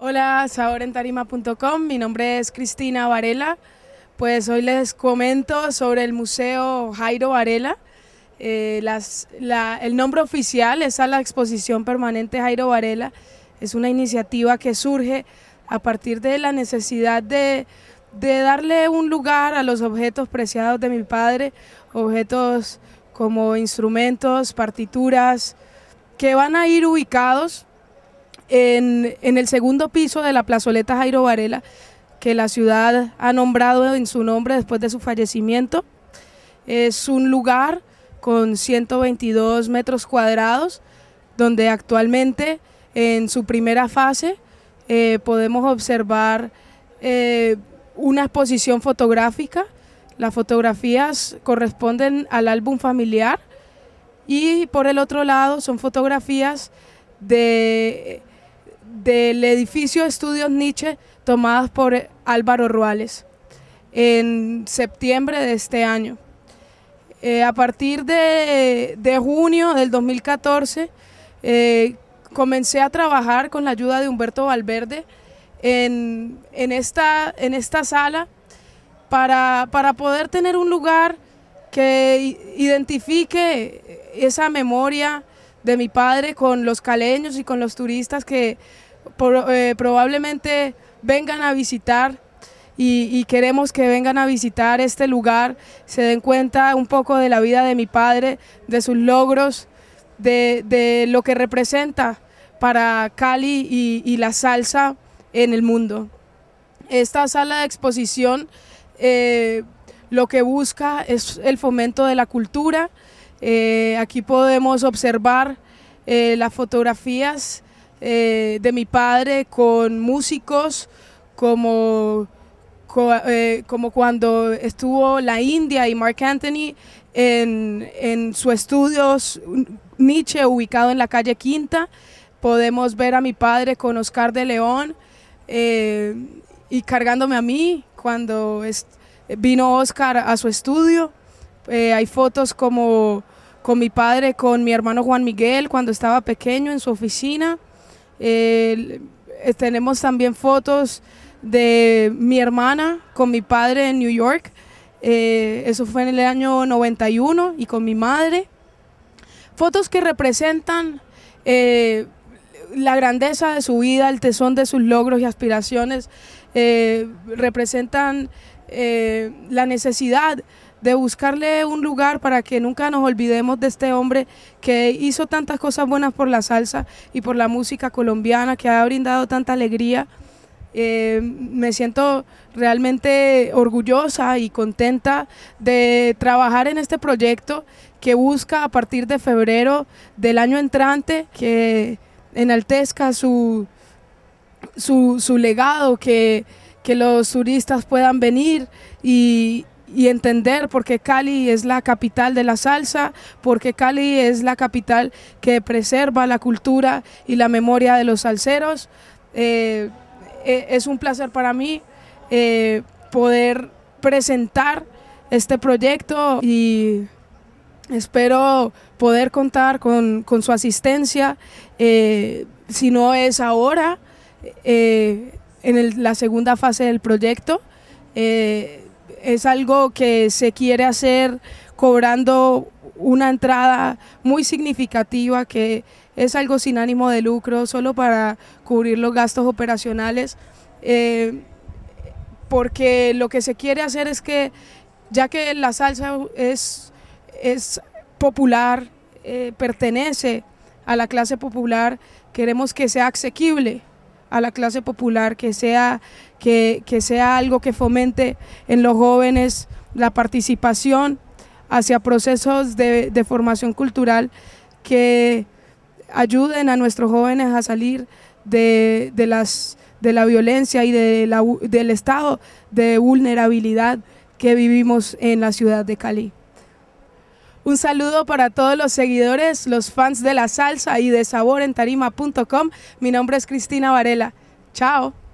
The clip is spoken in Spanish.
Hola, saborentarima.com, mi nombre es Cristina Varela. Pues hoy les comento sobre el Museo Jairo Varela. Eh, el nombre oficial es a la exposición permanente Jairo Varela. Es una iniciativa que surge a partir de la necesidad de darle un lugar a los objetos preciados de mi padre, objetos como instrumentos, partituras, que van a ir ubicados en, el segundo piso de la plazoleta Jairo Varela, que la ciudad ha nombrado en su nombre después de su fallecimiento. Es un lugar con 122 metros cuadrados, donde actualmente en su primera fase eh, podemos observar eh, una exposición fotográfica. Las fotografías corresponden al álbum familiar y por el otro lado son fotografías de del edificio Estudios Nietzsche tomadas por Álvaro Ruales en septiembre de este año. Eh, a partir de, junio del 2014 eh, comencé a trabajar con la ayuda de Humberto Valverde en, esta, en esta, sala para, para poder tener un lugar que identifique esa memoria, de mi padre con los caleños y con los turistas que eh, probablemente vengan a visitar y, queremos que vengan a visitar este lugar, se den cuenta un poco de la vida de mi padre, de sus logros, de, lo que representa para Cali y, la salsa en el mundo. Esta sala de exposición eh, lo que busca es el fomento de la cultura, eh, aquí podemos observar eh, las fotografías eh, de mi padre con músicos como, cuando estuvo la India y Mark Anthony en, en su estudio Nietzsche ubicado en la calle Quinta. Podemos ver a mi padre con Oscar de León y cargándome a mí cuando vino Oscar a su estudio. Eh, hay fotos como con mi padre, con mi hermano Juan Miguel cuando estaba pequeño en su oficina. Eh, tenemos también fotos de mi hermana con mi padre en New York. Eh, eso fue en el año 91 y con mi madre. Fotos que representan la grandeza de su vida, el tesón de sus logros y aspiraciones, representan la necesidad de buscarle un lugar para que nunca nos olvidemos de este hombre que hizo tantas cosas buenas por la salsa y por la música colombiana, que ha brindado tanta alegría. Eh, me siento realmente orgullosa y contenta de trabajar en este proyecto que busca a partir de febrero del año entrante que enaltezca su, su, legado, que, que los turistas puedan venir y, y entender por qué Cali es la capital de la salsa, porque Cali es la capital que preserva la cultura y la memoria de los salseros. Eh, e, es un placer para mí eh, poder presentar este proyecto y espero poder contar con, su asistencia, eh, si no es ahora, en la segunda fase del proyecto es algo que se quiere hacer cobrando una entrada muy significativa que es algo sin ánimo de lucro, solo para cubrir los gastos operacionales, eh, porque lo que se quiere hacer es que, ya que la salsa es, es popular, eh, pertenece a la clase popular, queremos que sea asequible a la clase popular, que sea, que, sea algo que fomente en los jóvenes la participación hacia procesos de, formación cultural que ayuden a nuestros jóvenes a salir de, las, de la violencia y de del estado de vulnerabilidad que vivimos en la ciudad de Cali. Un saludo para todos los seguidores, los fans de la salsa y de sabor en tarima.com. Mi nombre es Cristina Varela. Chao.